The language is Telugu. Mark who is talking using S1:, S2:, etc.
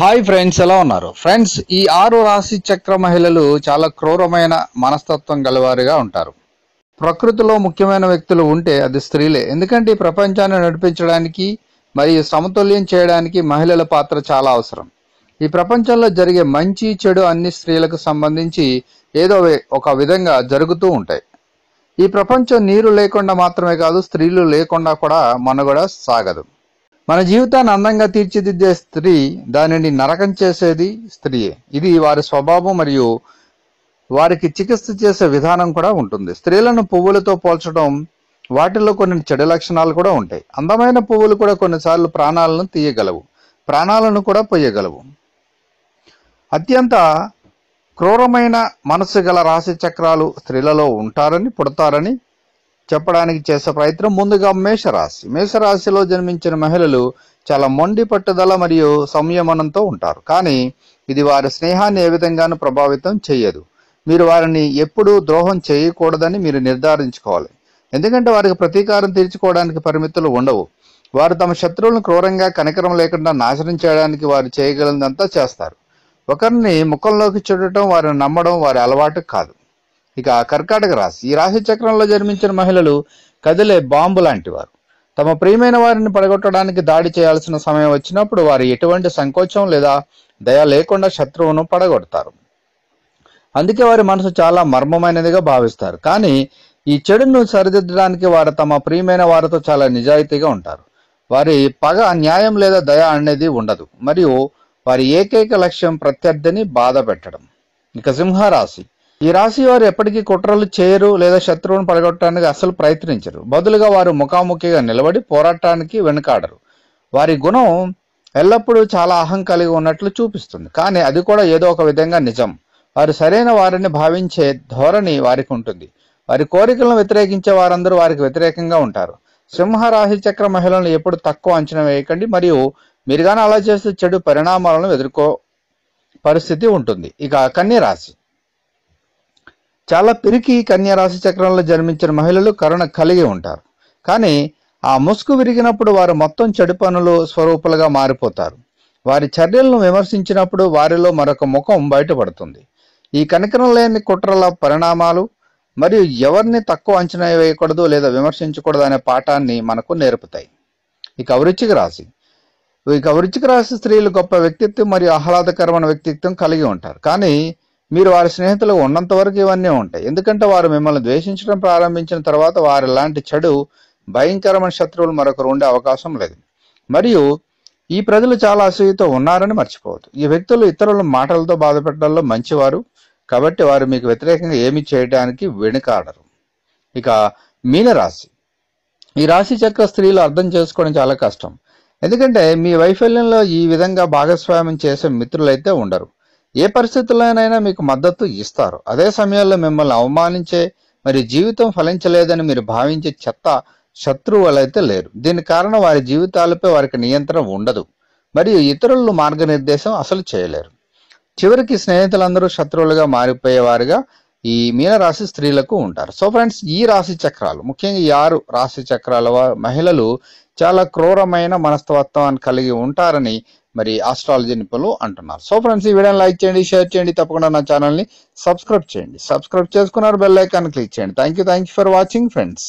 S1: హాయ్ ఫ్రెండ్స్ ఎలా ఉన్నారు ఫ్రెండ్స్ ఈ ఆరు రాశి చక్ర మహిళలు చాలా క్రూరమైన మనస్తత్వం గలవారిగా ఉంటారు ప్రకృతిలో ముఖ్యమైన వ్యక్తులు ఉంటే అది స్త్రీలే ఎందుకంటే ఈ ప్రపంచాన్ని నడిపించడానికి మరియు సమతుల్యం చేయడానికి మహిళల పాత్ర చాలా అవసరం ఈ ప్రపంచంలో జరిగే మంచి చెడు అన్ని స్త్రీలకు సంబంధించి ఏదో ఒక విధంగా జరుగుతూ ఉంటాయి ఈ ప్రపంచం నీరు లేకుండా మాత్రమే కాదు స్త్రీలు లేకుండా కూడా మనుగడ సాగదు మన జీవితాన్ని అందంగా తీర్చిదిద్దే స్త్రీ దానిని నరకం చేసేది స్త్రీయే ఇది వారి స్వభావం మరియు వారికి చికిత్స చేసే విధానం కూడా ఉంటుంది స్త్రీలను పువ్వులతో పోల్చడం వాటిలో కొన్ని చెడు లక్షణాలు కూడా ఉంటాయి అందమైన పువ్వులు కూడా కొన్నిసార్లు ప్రాణాలను తీయగలవు ప్రాణాలను కూడా పోయగలవు అత్యంత క్రూరమైన మనసు గల రాశి చక్రాలు స్త్రీలలో ఉంటారని పుడతారని చెప్పడానికి చేసే ప్రయత్నం ముందుగా మేషరాశి మేషరాశిలో జన్మించిన మహిళలు చాలా మొండి పట్టుదల మరియు సంయమనంతో ఉంటారు కానీ ఇది వారి స్నేహాన్ని ఏ విధంగానూ ప్రభావితం చేయదు మీరు వారిని ఎప్పుడూ ద్రోహం చేయకూడదని మీరు నిర్ధారించుకోవాలి ఎందుకంటే వారికి ప్రతీకారం తీర్చుకోవడానికి పరిమితులు ఉండవు వారు తమ శత్రువులను క్రూరంగా కనికరం లేకుండా నాశనం చేయడానికి వారు చేయగలిగినంతా చేస్తారు ఒకరిని ముఖంలోకి చూడటం వారిని నమ్మడం వారి అలవాటు కాదు ఇక కర్కాటక రాశి ఈ రాశి చక్రంలో జన్మించిన మహిళలు కదిలే బాంబు లాంటి వారు తమ ప్రియమైన వారిని పడగొట్టడానికి దాడి చేయాల్సిన సమయం వచ్చినప్పుడు వారు ఎటువంటి సంకోచం లేదా దయ లేకుండా శత్రువును పడగొడతారు అందుకే వారి మనసు చాలా మర్మమైనదిగా భావిస్తారు కానీ ఈ చెడును సరిదిద్దడానికి వారు తమ ప్రియమైన వారితో చాలా నిజాయితీగా ఉంటారు వారి పగ న్యాయం లేదా దయ అనేది ఉండదు మరియు వారి ఏకైక లక్ష్యం ప్రత్యర్థిని బాధ పెట్టడం ఇక సింహరాశి ఈ రాశి వారు ఎప్పటికీ కుట్రలు చేయరు లేదా శత్రువును పడగొట్టడానికి అసలు ప్రయత్నించరు బదులుగా వారు ముఖాముఖిగా నిలబడి పోరాటానికి వెనుకాడరు వారి గుణం ఎల్లప్పుడూ చాలా అహం కలిగి ఉన్నట్లు చూపిస్తుంది కానీ అది కూడా ఏదో ఒక విధంగా నిజం వారు సరైన వారిని భావించే ధోరణి వారికి ఉంటుంది వారి కోరికలను వ్యతిరేకించే వారందరూ వారికి వ్యతిరేకంగా ఉంటారు సింహ రాశి చక్ర మహిళలను ఎప్పుడు తక్కువ అంచనా వేయకండి మరియు మీరుగానే అలా చేస్తే చెడు పరిణామాలను ఎదుర్కో పరిస్థితి ఉంటుంది ఇక కన్య రాశి చాలా పిరికి కన్యారాశి చక్రంలో జన్మించిన మహిళలు కరుణ కలిగి ఉంటారు కానీ ఆ ముసుగు విరిగినప్పుడు వారు మొత్తం చెడు పనులు స్వరూపులుగా మారిపోతారు వారి చర్యలను విమర్శించినప్పుడు వారిలో మరొక ముఖం బయటపడుతుంది ఈ కనికరం లేని కుట్రల పరిణామాలు మరియు ఎవరిని తక్కువ అంచనా వేయకూడదు లేదా విమర్శించకూడదు అనే పాఠాన్ని మనకు నేర్పుతాయి ఇక వృచ్చిక రాశి ఇక వృచ్చిక రాశి స్త్రీలు గొప్ప వ్యక్తిత్వం మరియు ఆహ్లాదకరమైన వ్యక్తిత్వం కలిగి ఉంటారు కానీ మీరు వారి స్నేహితులు ఉన్నంత వరకు ఇవన్నీ ఉంటాయి ఎందుకంటే వారు మిమ్మల్ని ద్వేషించడం ప్రారంభించిన తర్వాత వారి లాంటి చెడు భయంకరమైన శత్రువులు మరొకరు ఉండే అవకాశం లేదు మరియు ఈ ప్రజలు చాలా అసూయతో ఉన్నారని మర్చిపోవద్దు ఈ వ్యక్తులు ఇతరుల మాటలతో పెట్టడంలో మంచివారు కాబట్టి వారు మీకు వ్యతిరేకంగా ఏమి చేయడానికి వెనుకాడరు ఇక మీనరాశి ఈ రాశి చక్ర స్త్రీలు అర్థం చేసుకోవడం చాలా కష్టం ఎందుకంటే మీ వైఫల్యంలో ఈ విధంగా భాగస్వామ్యం చేసే మిత్రులైతే ఉండరు ఏ పరిస్థితుల్లోనైనా మీకు మద్దతు ఇస్తారు అదే సమయంలో మిమ్మల్ని అవమానించే మరి జీవితం ఫలించలేదని మీరు భావించే చెత్త శత్రువులైతే లేరు దీని కారణం వారి జీవితాలపై వారికి నియంత్రణ ఉండదు మరియు ఇతరులను మార్గనిర్దేశం అసలు చేయలేరు చివరికి స్నేహితులందరూ శత్రువులుగా మారిపోయేవారుగా ఈ మీనరాశి స్త్రీలకు ఉంటారు సో ఫ్రెండ్స్ ఈ రాశి చక్రాలు ముఖ్యంగా ఈ ఆరు రాశి చక్రాల మహిళలు చాలా క్రూరమైన మనస్తత్వాన్ని కలిగి ఉంటారని మరి ఆస్ట్రాలజీ నిపుణులు అంటున్నారు సో ఫ్రెండ్స్ ఈ వీడియోని లైక్ చేయండి షేర్ చేయండి తప్పకుండా నా ఛానల్ని సబ్స్క్రైబ్ చేయండి సబ్స్క్రైబ్ చేసుకున్నారు బెల్ ఐకాన్ క్లిక్ చేయండి thank you thank you for watching friends